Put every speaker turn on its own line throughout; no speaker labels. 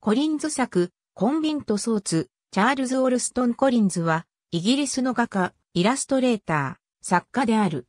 コリンズ作、コンビントソーツ、チャールズ・オルストン・コリンズは、イギリスの画家、イラストレーター、作家である。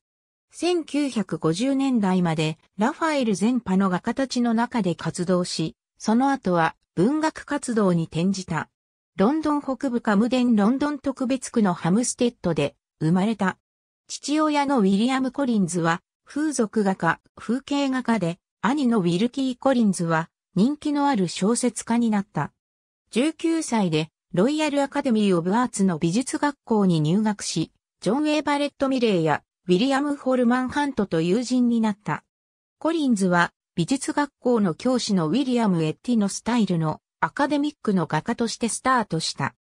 1950年代まで、ラファエル全派の画家たちの中で活動し、その後は文学活動に転じた。ロンドン北部カムデンロンドン特別区のハムステッドで生まれた。父親のウィリアム・コリンズは、風俗画家、風景画家で、兄のウィルキー・コリンズは、人気のある小説家になった。19歳でロイヤルアカデミー・オブ・アーツの美術学校に入学し、ジョン・エヴバレット・ミレーやウィリアム・ホルマン・ハントと友人になった。コリンズは美術学校の教師のウィリアム・エッティのスタイルのアカデミックの画家としてスタートした。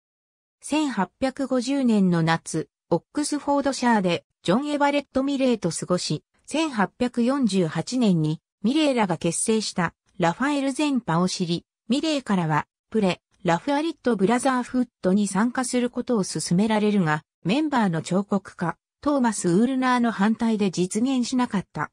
1850年の夏、オックスフォードシャーでジョン・エバレット・ミレーと過ごし、1848年にミレーらが結成したラファエルゼンパを知り、ミレーからは、プレ、ラフアリット・ブラザーフットに参加することを勧められるが、メンバーの彫刻家、トーマス・ウールナーの反対で実現しなかった。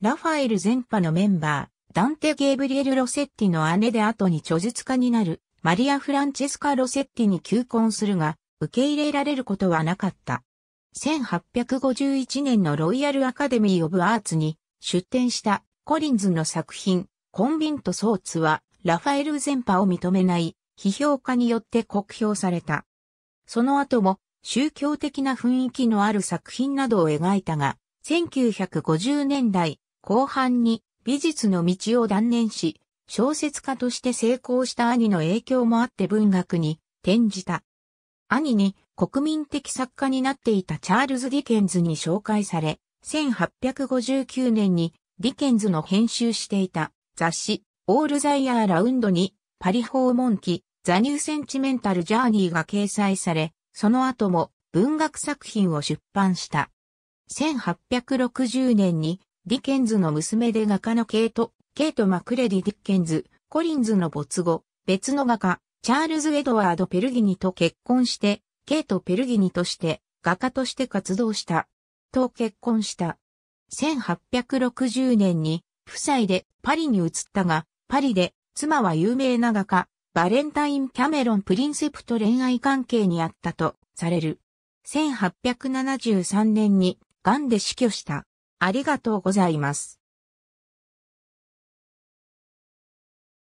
ラファエルゼンパのメンバー、ダンテ・ゲーブリエル・ロセッティの姉で後に著述家になる、マリア・フランチェスカ・ロセッティに求婚するが、受け入れられることはなかった。1851年のロイヤル・アカデミー・オブ・アーツに出展したコリンズの作品、コンビント・ソーツは、ラファエル全派を認めない、批評家によって酷評された。その後も、宗教的な雰囲気のある作品などを描いたが、1950年代後半に美術の道を断念し、小説家として成功した兄の影響もあって文学に転じた。兄に国民的作家になっていたチャールズ・ディケンズに紹介され、1859年にディケンズの編集していた雑誌、オールザイヤーラウンドに、パリ訪問記、ザニューセンチメンタルジャーニーが掲載され、その後も文学作品を出版した。1860年に、ディケンズの娘で画家のケイト、ケイト・マクレディ・ディケンズ、コリンズの没後、別の画家、チャールズ・エドワード・ペルギニと結婚して、ケイト・ペルギニとして、画家として活動した。と結婚した。1860年に、夫妻でパリに移ったが、パリで妻は有名な画家、バレンタイン・キャメロン・プリンセプと恋愛関係にあったとされる。1873年に癌で死去した。ありがとうございます。